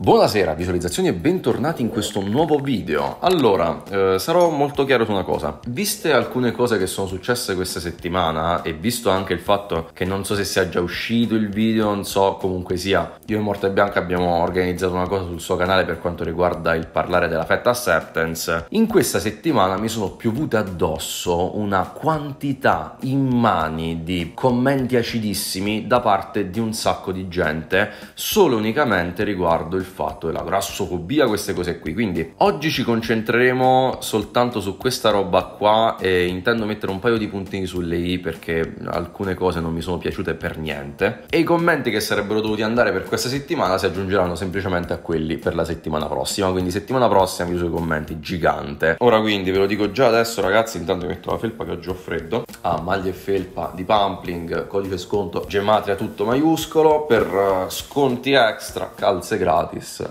Buonasera visualizzazioni e bentornati in questo nuovo video. Allora, eh, sarò molto chiaro su una cosa. Viste alcune cose che sono successe questa settimana e visto anche il fatto che non so se sia già uscito il video, non so comunque sia, io e Morte Bianca abbiamo organizzato una cosa sul suo canale per quanto riguarda il parlare della fetta acceptance. In questa settimana mi sono piovute addosso una quantità in mani di commenti acidissimi da parte di un sacco di gente, solo unicamente riguardo il fatto della grassofobia, queste cose qui. Quindi oggi ci concentreremo soltanto su questa roba qua e intendo mettere un paio di puntini sulle i perché alcune cose non mi sono piaciute per niente. E i commenti che sarebbero dovuti andare per questa settimana si aggiungeranno semplicemente a quelli per la settimana prossima. Quindi settimana prossima chiuso i commenti, gigante. Ora quindi ve lo dico già adesso ragazzi, intanto mi metto la felpa che oggi ho freddo. Ah, maglie e felpa di pumpling, codice sconto, gematria tutto maiuscolo per eh, sconti extra, calze gratis Novartis,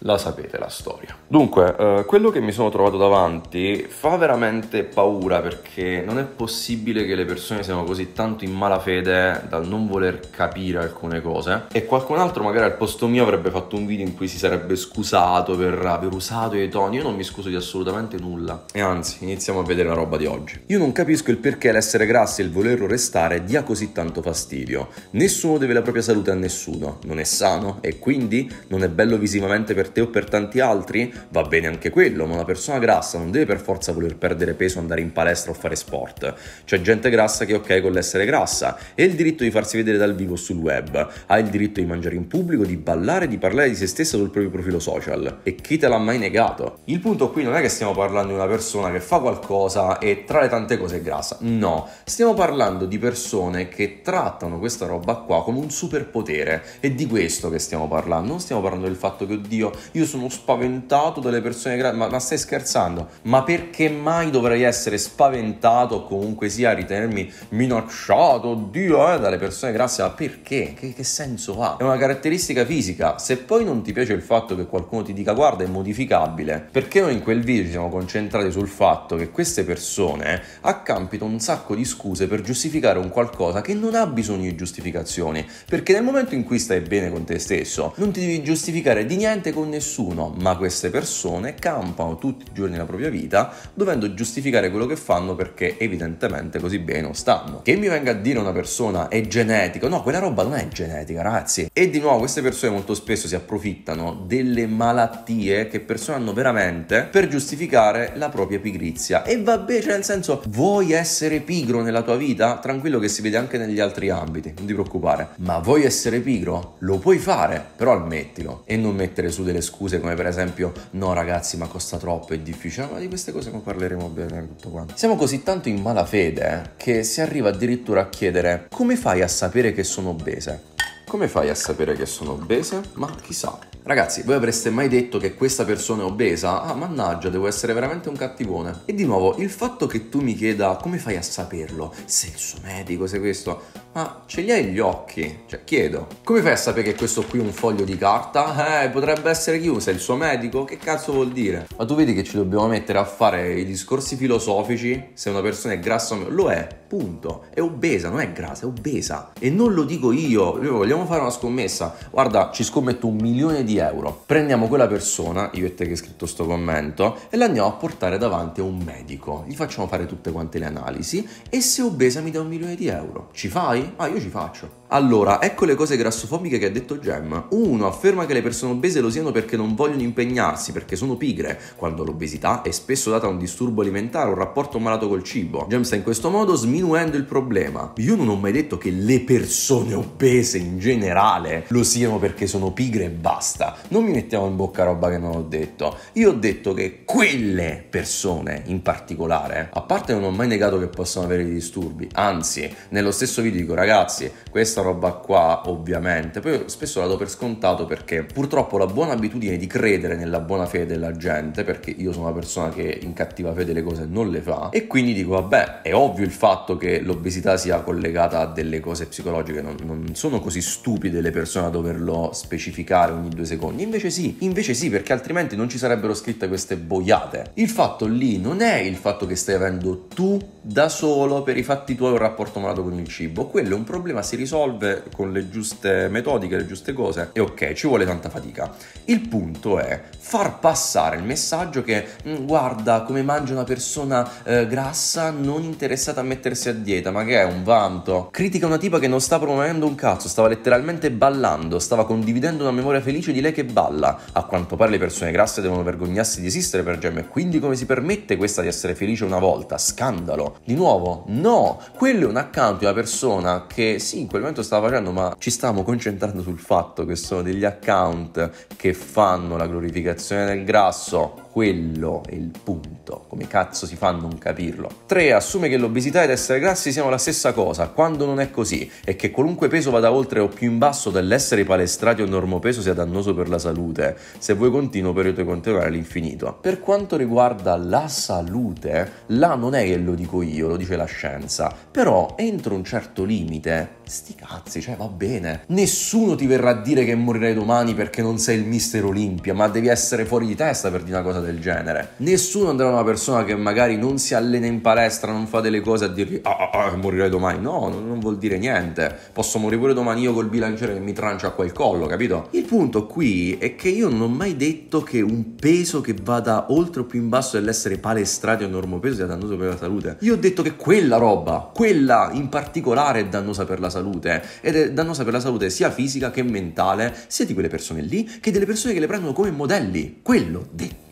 la sapete la storia. Dunque, eh, quello che mi sono trovato davanti fa veramente paura perché non è possibile che le persone siano così tanto in malafede dal non voler capire alcune cose e qualcun altro magari al posto mio avrebbe fatto un video in cui si sarebbe scusato per aver usato i toni, io non mi scuso di assolutamente nulla e anzi iniziamo a vedere la roba di oggi. Io non capisco il perché l'essere grassi e il volerlo restare dia così tanto fastidio, nessuno deve la propria salute a nessuno, non è sano e quindi non è bello visivamente per te o per tanti altri? va bene anche quello, ma una persona grassa non deve per forza voler perdere peso, andare in palestra o fare sport. C'è gente grassa che è ok con l'essere grassa e il diritto di farsi vedere dal vivo sul web, ha il diritto di mangiare in pubblico, di ballare, di parlare di se stessa sul proprio profilo social. E chi te l'ha mai negato? Il punto qui non è che stiamo parlando di una persona che fa qualcosa e tra le tante cose è grassa, no, stiamo parlando di persone che trattano questa roba qua come un superpotere. È di questo che stiamo parlando, non stiamo parlando del fatto che oddio, io sono spaventato auto delle persone grandi, ma, ma, stai scherzando? Ma perché mai dovrei essere spaventato o comunque sia ritenermi minacciato, oddio, eh, dalle persone grasse? Ma perché? Che, che senso ha? È una caratteristica fisica. Se poi non ti piace il fatto che qualcuno ti dica guarda è modificabile, perché noi in quel video ci siamo concentrati sul fatto che queste persone eh, accampito un sacco di scuse per giustificare un qualcosa che non ha bisogno di giustificazioni, perché nel momento in cui stai bene con te stesso, non ti devi giustificare di niente con nessuno, ma queste persone campano tutti i giorni la propria vita dovendo giustificare quello che fanno perché evidentemente così bene non stanno. Che mi venga a dire una persona è genetico, no, quella roba non è genetica, ragazzi. E di nuovo queste persone molto spesso si approfittano delle malattie che persone hanno veramente per giustificare la propria pigrizia. E vabbè, cioè nel senso, vuoi essere pigro nella tua vita? Tranquillo che si vede anche negli altri ambiti, non ti preoccupare. Ma vuoi essere pigro? Lo puoi fare, però ammettilo. E non mettere su delle scuse come per esempio no ragazzi ma costa troppo, è difficile, ma di queste cose non parleremo bene tutto quanto. Siamo così tanto in malafede eh, che si arriva addirittura a chiedere come fai a sapere che sono obese? Come fai a sapere che sono obese? Ma chissà, Ragazzi, voi avreste mai detto che questa persona è obesa? Ah, mannaggia, devo essere veramente un cattivone. E di nuovo, il fatto che tu mi chieda come fai a saperlo, il suo medico, se questo, ma ce li hai gli occhi? Cioè, chiedo. Come fai a sapere che questo qui è un foglio di carta? Eh, potrebbe essere chiuso, è il suo medico? Che cazzo vuol dire? Ma tu vedi che ci dobbiamo mettere a fare i discorsi filosofici se una persona è grassa o meno? Lo è, punto. È obesa, non è grassa, è obesa. E non lo dico io, vogliamo fare una scommessa. Guarda, ci scommetto un milione di di euro. Prendiamo quella persona, io e te che hai scritto questo commento, e la andiamo a portare davanti a un medico. Gli facciamo fare tutte quante le analisi e se obesa mi dà un milione di euro. Ci fai? Ah, io ci faccio. Allora, ecco le cose grassofobiche che ha detto Gem. Uno Afferma che le persone obese lo siano perché non vogliono impegnarsi, perché sono pigre, quando l'obesità è spesso data a un disturbo alimentare, un rapporto malato col cibo. Gem sta in questo modo sminuendo il problema. Io non ho mai detto che le persone obese in generale lo siano perché sono pigre e basta. Non mi mettiamo in bocca roba che non ho detto. Io ho detto che quelle persone in particolare, a parte non ho mai negato che possano avere dei disturbi, anzi, nello stesso video dico ragazzi, questa roba qua, ovviamente. Poi spesso la do per scontato perché purtroppo la buona abitudine di credere nella buona fede della gente, perché io sono una persona che in cattiva fede le cose non le fa, e quindi dico, vabbè, è ovvio il fatto che l'obesità sia collegata a delle cose psicologiche, non, non sono così stupide le persone a doverlo specificare ogni due secondi. Invece sì, invece sì, perché altrimenti non ci sarebbero scritte queste boiate. Il fatto lì non è il fatto che stai avendo tu da solo per i fatti tuoi un rapporto malato con il cibo, quello è un problema si risolve risolve con le giuste metodiche, le giuste cose e ok, ci vuole tanta fatica. Il punto è far passare il messaggio che mm, guarda come mangia una persona eh, grassa non interessata a mettersi a dieta, ma che è un vanto. Critica una tipa che non sta promuovendo un cazzo, stava letteralmente ballando, stava condividendo una memoria felice di lei che balla. A quanto pare le persone grasse devono vergognarsi di esistere per Gem e quindi come si permette questa di essere felice una volta? Scandalo. Di nuovo, no, quello è un account di una persona che sì, in quel momento ragionamento stavo facendo, ma ci stiamo concentrando sul fatto che sono degli account che fanno la glorificazione del grasso quello è il punto. Come cazzo si fa a non capirlo? 3. Assume che l'obesità ed essere grassi siano la stessa cosa, quando non è così, e che qualunque peso vada oltre o più in basso dell'essere palestrati o normopeso sia dannoso per la salute. Se vuoi continuo, periodo continuare all'infinito. Per quanto riguarda la salute, là non è che lo dico io, lo dice la scienza, però entro un certo limite. Sti cazzi, cioè va bene. Nessuno ti verrà a dire che morirai domani perché non sei il mister Olimpia, ma devi essere fuori di testa per dire una cosa del genere. Nessuno andrà a una persona che magari non si allena in palestra, non fa delle cose a dirgli ah, ah, ah morirei domani. No, non, non vuol dire niente. Posso morire pure domani io col bilanciere che mi trancia qua il collo, capito? Il punto qui è che io non ho mai detto che un peso che vada oltre o più in basso dell'essere palestrati o normopeso sia dannoso per la salute. Io ho detto che quella roba, quella in particolare è dannosa per la salute ed è dannosa per la salute sia fisica che mentale, sia di quelle persone lì che delle persone che le prendono come modelli. Quello detto.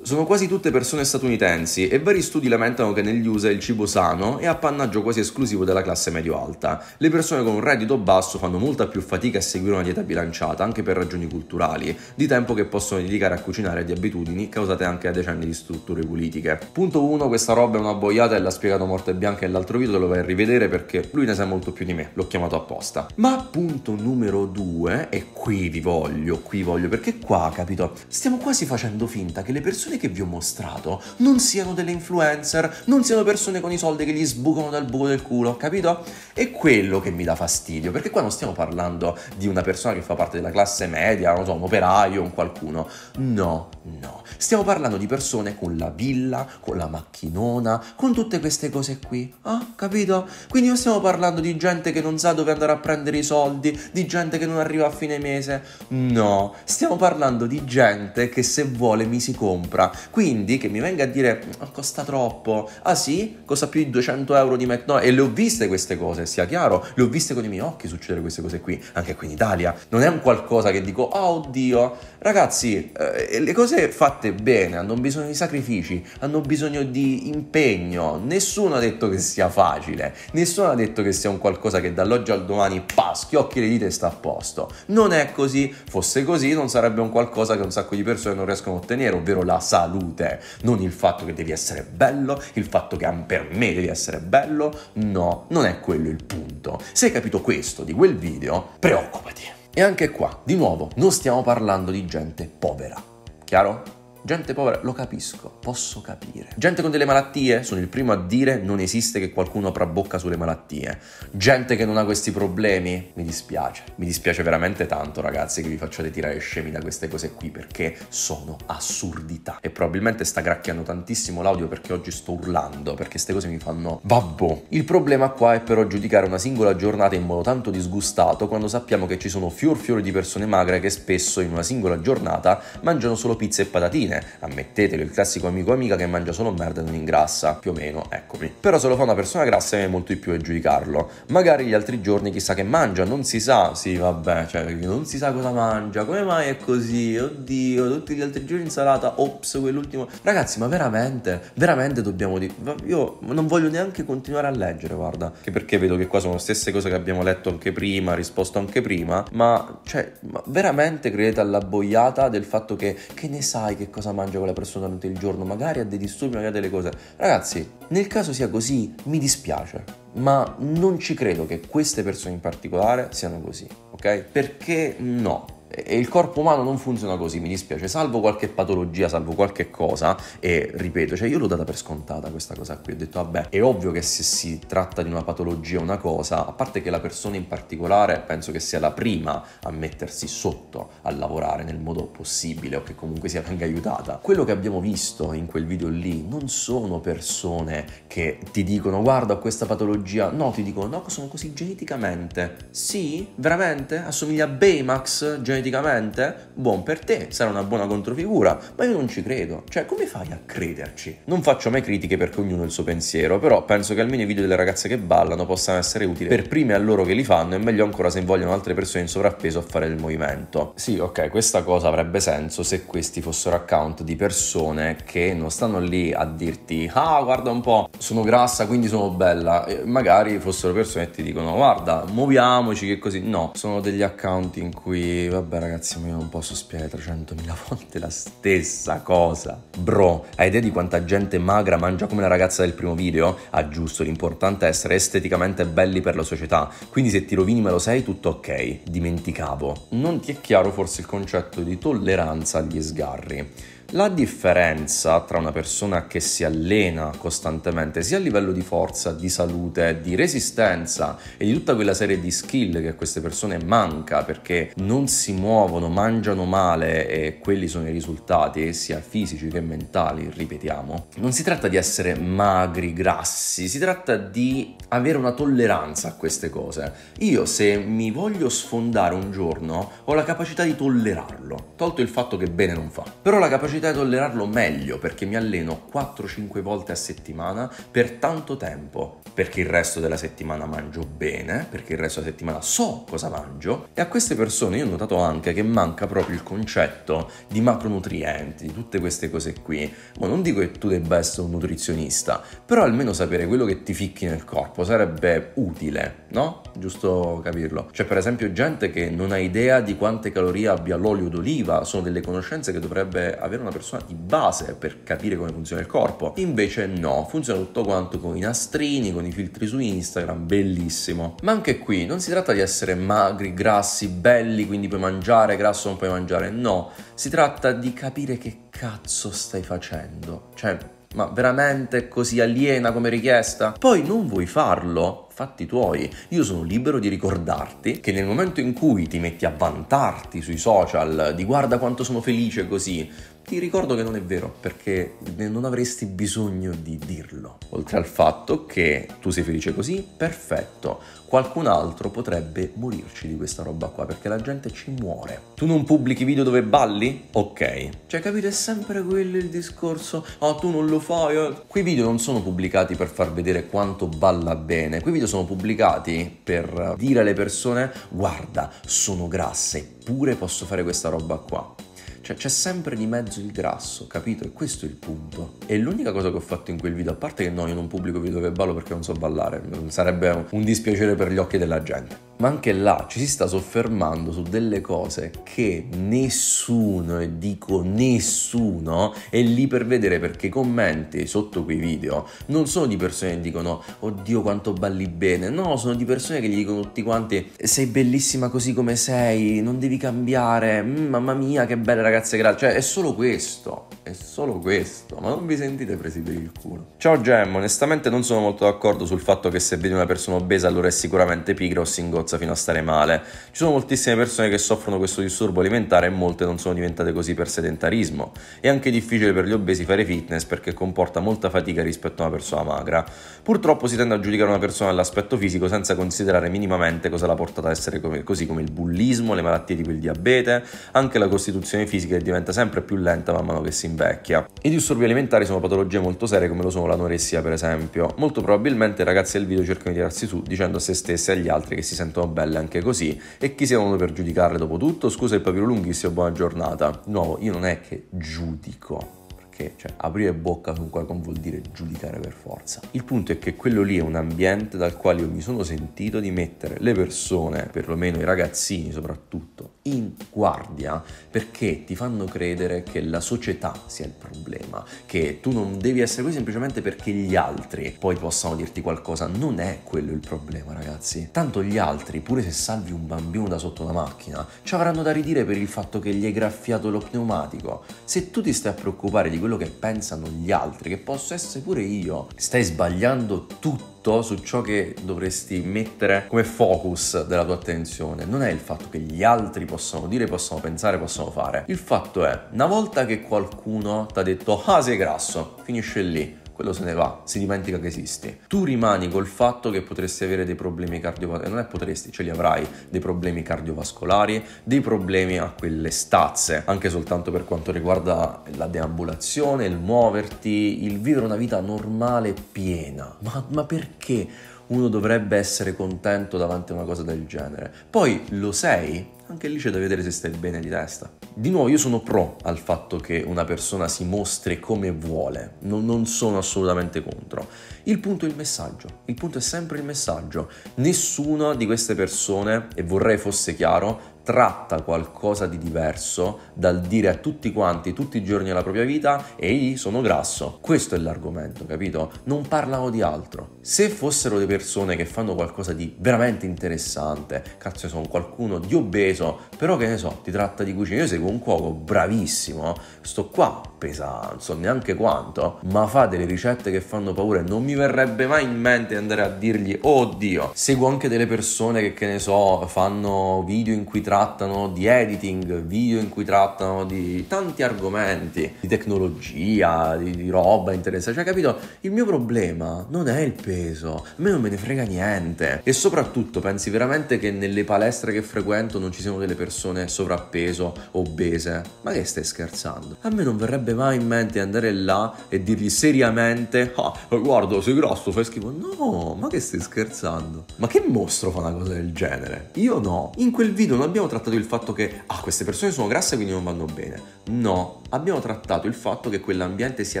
Sono quasi tutte persone statunitensi e vari studi lamentano che negli USA il cibo sano è appannaggio quasi esclusivo della classe medio-alta. Le persone con un reddito basso fanno molta più fatica a seguire una dieta bilanciata, anche per ragioni culturali, di tempo che possono dedicare a cucinare di abitudini causate anche da decenni di strutture politiche. Punto 1, questa roba è una boiata e l'ha spiegato Morte Bianca nell'altro video, te lo vai a rivedere perché lui ne sa molto più di me, l'ho chiamato apposta. Ma punto numero 2, e qui vi voglio, qui voglio, perché qua, capito, stiamo quasi facendo finta che le persone persone che vi ho mostrato non siano delle influencer, non siano persone con i soldi che gli sbucano dal buco del culo, capito? È quello che mi dà fastidio, perché qua non stiamo parlando di una persona che fa parte della classe media, non so, un operaio, un qualcuno. No, no. Stiamo parlando di persone con la villa, con la macchinona, con tutte queste cose qui. Ah, capito? Quindi non stiamo parlando di gente che non sa dove andare a prendere i soldi, di gente che non arriva a fine mese. No, stiamo parlando di gente che se vuole mi si compra quindi che mi venga a dire oh, costa troppo, ah sì, costa più di 200 euro di McDonald's e le ho viste queste cose, sia chiaro, le ho viste con i miei occhi succedere queste cose qui, anche qui in Italia. Non è un qualcosa che dico oh oddio, ragazzi, eh, le cose fatte bene hanno bisogno di sacrifici, hanno bisogno di impegno, nessuno ha detto che sia facile, nessuno ha detto che sia un qualcosa che dall'oggi al domani, pa, schiocchi le dita e sta a posto. Non è così, fosse così non sarebbe un qualcosa che un sacco di persone non riescono a ottenere, ovvero la salute salute, non il fatto che devi essere bello, il fatto che per me devi essere bello, no, non è quello il punto. Se hai capito questo di quel video, preoccupati. E anche qua, di nuovo, non stiamo parlando di gente povera, chiaro? Gente povera, lo capisco, posso capire. Gente con delle malattie, sono il primo a dire non esiste che qualcuno apra bocca sulle malattie. Gente che non ha questi problemi, mi dispiace. Mi dispiace veramente tanto, ragazzi, che vi facciate tirare scemi da queste cose qui perché sono assurdità. E probabilmente sta gracchiando tantissimo l'audio perché oggi sto urlando, perché queste cose mi fanno babbo. Il problema qua è però giudicare una singola giornata in modo tanto disgustato quando sappiamo che ci sono fior fiori di persone magre che spesso in una singola giornata mangiano solo pizza e patatine fine, ammettetelo, il classico amico amica che mangia solo merda e non ingrassa, più o meno, eccomi. Però se lo fa una persona grassa è molto di più a giudicarlo. Magari gli altri giorni chissà che mangia, non si sa, sì vabbè, cioè non si sa cosa mangia, come mai è così, oddio, tutti gli altri giorni insalata, ops, quell'ultimo. Ragazzi, ma veramente, veramente dobbiamo dire, io non voglio neanche continuare a leggere, guarda, che perché vedo che qua sono le stesse cose che abbiamo letto anche prima, risposto anche prima, ma cioè, ma veramente credete alla boiata del fatto che che ne sai che cosa mangia quella persona durante il giorno, magari ha dei disturbi, magari ha delle cose. Ragazzi, nel caso sia così, mi dispiace ma non ci credo che queste persone in particolare siano così, ok? Perché no, e il corpo umano non funziona così, mi dispiace, salvo qualche patologia, salvo qualche cosa, e ripeto, cioè io l'ho data per scontata questa cosa qui, ho detto vabbè, è ovvio che se si tratta di una patologia, una cosa, a parte che la persona in particolare penso che sia la prima a mettersi sotto a lavorare nel modo possibile o che comunque sia venga aiutata. Quello che abbiamo visto in quel video lì non sono persone che ti dicono guarda ho questa patologia, no, ti dicono no, sono così geneticamente. Sì, veramente? Assomiglia a Baymax geneticamente geneticamente, buon per te, sarà una buona controfigura, ma io non ci credo. Cioè, come fai a crederci? Non faccio mai critiche perché ognuno ha il suo pensiero, però penso che almeno i video delle ragazze che ballano possano essere utili per prime a loro che li fanno e meglio ancora se invogliano altre persone in sovrappeso a fare il movimento. Sì, ok, questa cosa avrebbe senso se questi fossero account di persone che non stanno lì a dirti "Ah, guarda un po', sono grassa, quindi sono bella". E magari fossero persone che ti dicono "Guarda, muoviamoci che così". No, sono degli account in cui vabbè vabbè ragazzi, ma io non posso spiegare 300.000 volte la stessa cosa. Bro, hai idea di quanta gente magra mangia come la ragazza del primo video? Ah giusto, l'importante è essere esteticamente belli per la società, quindi se ti rovini me lo sei, tutto ok. Dimenticavo. Non ti è chiaro forse il concetto di tolleranza agli sgarri. La differenza tra una persona che si allena costantemente, sia a livello di forza, di salute, di resistenza e di tutta quella serie di skill che a queste persone manca perché non si muovono, mangiano male e quelli sono i risultati, sia fisici che mentali, ripetiamo. Non si tratta di essere magri, grassi, si tratta di avere una tolleranza a queste cose. Io se mi voglio sfondare un giorno ho la capacità di tollerarlo, tolto il fatto che bene non fa. Però la capacità riuscirei a tollerarlo meglio perché mi alleno 4-5 volte a settimana per tanto tempo, perché il resto della settimana mangio bene, perché il resto della settimana so cosa mangio e a queste persone io ho notato anche che manca proprio il concetto di macronutrienti, di tutte queste cose qui. Ma non dico che tu debba essere un nutrizionista, però almeno sapere quello che ti ficchi nel corpo sarebbe utile, no? Giusto capirlo. C'è cioè, per esempio gente che non ha idea di quante calorie abbia l'olio d'oliva, sono delle conoscenze che dovrebbe avere una una persona di base per capire come funziona il corpo. Invece no, funziona tutto quanto con i nastrini, con i filtri su Instagram, bellissimo. Ma anche qui non si tratta di essere magri, grassi, belli, quindi puoi mangiare, grasso non puoi mangiare, no. Si tratta di capire che cazzo stai facendo. Cioè, ma veramente così aliena come richiesta? Poi non vuoi farlo? fatti tuoi. Io sono libero di ricordarti che nel momento in cui ti metti a vantarti sui social di guarda quanto sono felice così, ti ricordo che non è vero perché non avresti bisogno di dirlo. Oltre al fatto che tu sei felice così, perfetto. Qualcun altro potrebbe morirci di questa roba qua perché la gente ci muore. Tu non pubblichi video dove balli? Ok. Cioè, capito, è sempre quello il discorso. Oh, tu non lo fai. Eh. Quei video non sono pubblicati per far vedere quanto balla bene. Quei video sono pubblicati per dire alle persone guarda, sono grasse, eppure posso fare questa roba qua. Cioè c'è sempre di mezzo il grasso, capito? E questo è il punto. E l'unica cosa che ho fatto in quel video, a parte che no, io non pubblico video che ballo perché non so ballare, sarebbe un dispiacere per gli occhi della gente. Ma anche là ci si sta soffermando su delle cose che nessuno, e dico nessuno, è lì per vedere perché i commenti sotto quei video non sono di persone che dicono oddio quanto balli bene, no, sono di persone che gli dicono tutti quanti sei bellissima così come sei, non devi cambiare, mm, mamma mia che belle ragazze grazie, cioè è solo questo, è solo questo, ma non vi sentite presi per il culo. Ciao Gem, onestamente non sono molto d'accordo sul fatto che se vedi una persona obesa allora è sicuramente pigra o singolare forza fino a stare male. Ci sono moltissime persone che soffrono questo disturbo alimentare e molte non sono diventate così per sedentarismo. È anche difficile per gli obesi fare fitness perché comporta molta fatica rispetto a una persona magra. Purtroppo si tende a giudicare una persona all'aspetto fisico senza considerare minimamente cosa l'ha portata ad essere come, così come il bullismo, le malattie tipo il diabete, anche la costituzione fisica che diventa sempre più lenta man mano che si invecchia. I disturbi alimentari sono patologie molto serie come lo sono l'anoressia per esempio. Molto probabilmente i ragazzi del video cercano di tirarsi su dicendo a se stessi e agli altri che si sentono 100, belle anche così. E chi siamo noi per giudicarle dopo tutto? Scusa il papiro lunghissimo, buona giornata. No, io non è che giudico, perché cioè, aprire bocca con qualcuno vuol dire giudicare per forza. Il punto è che quello lì è un ambiente dal quale io mi sono sentito di mettere le persone, perlomeno i ragazzini soprattutto, in guardia perché ti fanno credere che la società sia il problema, che tu non devi essere qui semplicemente perché gli altri poi possano dirti qualcosa. Non è quello il problema, ragazzi. Tanto gli altri, pure se salvi un bambino da sotto una macchina, ci avranno da ridire per il fatto che gli hai graffiato lo pneumatico. Se tu ti stai a preoccupare di questo, quello che pensano gli altri, che posso essere pure io. Stai sbagliando tutto su ciò che dovresti mettere come focus della tua attenzione non è il fatto che gli altri possono dire, possono pensare, possono fare. Il fatto è, una volta che qualcuno ti ha detto ah sei grasso, finisce lì quello se ne va, si dimentica che esisti. Tu rimani col fatto che potresti avere dei problemi cardiovascolari, non è potresti, ce li avrai, dei problemi cardiovascolari, dei problemi a quelle stazze, anche soltanto per quanto riguarda la deambulazione, il muoverti, il vivere una vita normale piena. Ma, ma perché? uno dovrebbe essere contento davanti a una cosa del genere. Poi lo sei? anche lì c'è da vedere se stai bene di testa. Di nuovo io sono pro al fatto che una persona si mostri come vuole, non, non sono assolutamente contro. Il punto è il messaggio, il punto è sempre il messaggio. Nessuna di queste persone, e vorrei fosse chiaro, tratta qualcosa di diverso dal dire a tutti quanti tutti i giorni della propria vita ehi sono grasso questo è l'argomento capito non parlano di altro se fossero le persone che fanno qualcosa di veramente interessante cazzo sono qualcuno di obeso però che ne so ti tratta di cucina io seguo un cuoco bravissimo sto qua pesa non so neanche quanto ma fa delle ricette che fanno paura e non mi verrebbe mai in mente andare a dirgli oh oddio seguo anche delle persone che che ne so fanno video in cui tratta trattano di editing, video in cui trattano di tanti argomenti, di tecnologia, di, di roba interessante. Cioè, capito? Il mio problema non è il peso, a me non me ne frega niente. E soprattutto pensi veramente che nelle palestre che frequento non ci siano delle persone sovrappeso, obese? Ma che stai scherzando? A me non verrebbe mai in mente andare là e dirgli seriamente, ah, guarda, sei grosso, fai schifo. No, ma che stai scherzando? Ma che mostro fa una cosa del genere? Io no. In quel video non abbiamo trattato il fatto che ah, queste persone sono grasse quindi non vanno bene. No, abbiamo trattato il fatto che quell'ambiente sia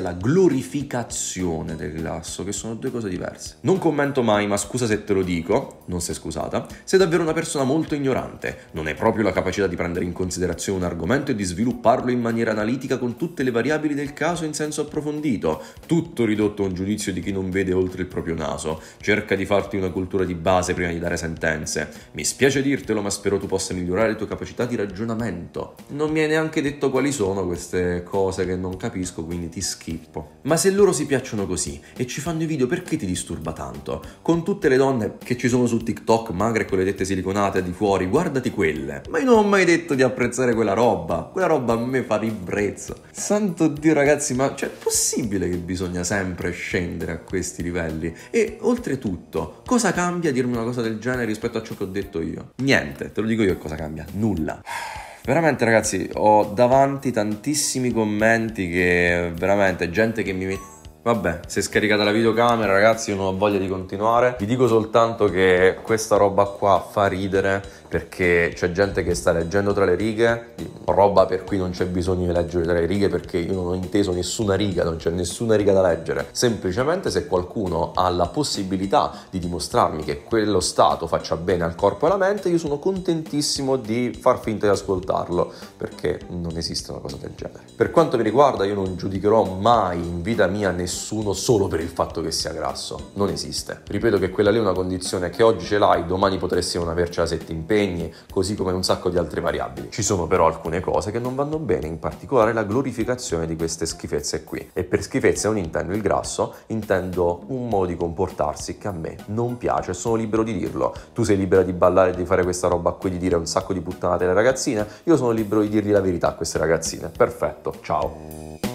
la glorificazione del rilasso, che sono due cose diverse. Non commento mai, ma scusa se te lo dico, non sei scusata, sei davvero una persona molto ignorante, non hai proprio la capacità di prendere in considerazione un argomento e di svilupparlo in maniera analitica con tutte le variabili del caso in senso approfondito, tutto ridotto a un giudizio di chi non vede oltre il proprio naso. Cerca di farti una cultura di base prima di dare sentenze. Mi spiace dirtelo, ma spero tu possa migliorare le tue capacità di ragionamento. Non mi hai neanche detto quali sono queste cose che non capisco, quindi ti schippo. Ma se loro si piacciono così e ci fanno i video, perché ti disturba tanto? Con tutte le donne che ci sono su TikTok, magre con le dette siliconate di fuori, guardati quelle. Ma io non ho mai detto di apprezzare quella roba. Quella roba a me fa ribrezzo. Santo Dio, ragazzi, ma cioè, è possibile che bisogna sempre scendere a questi livelli? E oltretutto, cosa cambia dirmi una cosa del genere rispetto a ciò che ho detto io? Niente, te lo dico io che cosa cambia. Nulla. Veramente ragazzi, ho davanti tantissimi commenti che veramente gente che mi Vabbè, se scaricata la videocamera, ragazzi, io non ho voglia di continuare. Vi dico soltanto che questa roba qua fa ridere perché c'è gente che sta leggendo tra le righe, roba per cui non c'è bisogno di leggere tra le righe perché io non ho inteso nessuna riga, non c'è nessuna riga da leggere. Semplicemente se qualcuno ha la possibilità di dimostrarmi che quello stato faccia bene al corpo e alla mente, io sono contentissimo di far finta di ascoltarlo, perché non esiste una cosa del genere. Per quanto mi riguarda io non giudicherò mai in vita mia nessuno solo per il fatto che sia grasso, non esiste. Ripeto che quella lì è una condizione che oggi ce l'hai, domani potresti non avercela se ti impegni impegni, così come un sacco di altre variabili. Ci sono però alcune cose che non vanno bene, in particolare la glorificazione di queste schifezze qui. E per schifezze non intendo il grasso, intendo un modo di comportarsi che a me non piace, sono libero di dirlo. Tu sei libera di ballare, di fare questa roba qui, di dire un sacco di puttanate alle ragazzine, io sono libero di dirgli la verità a queste ragazzine. Perfetto, ciao.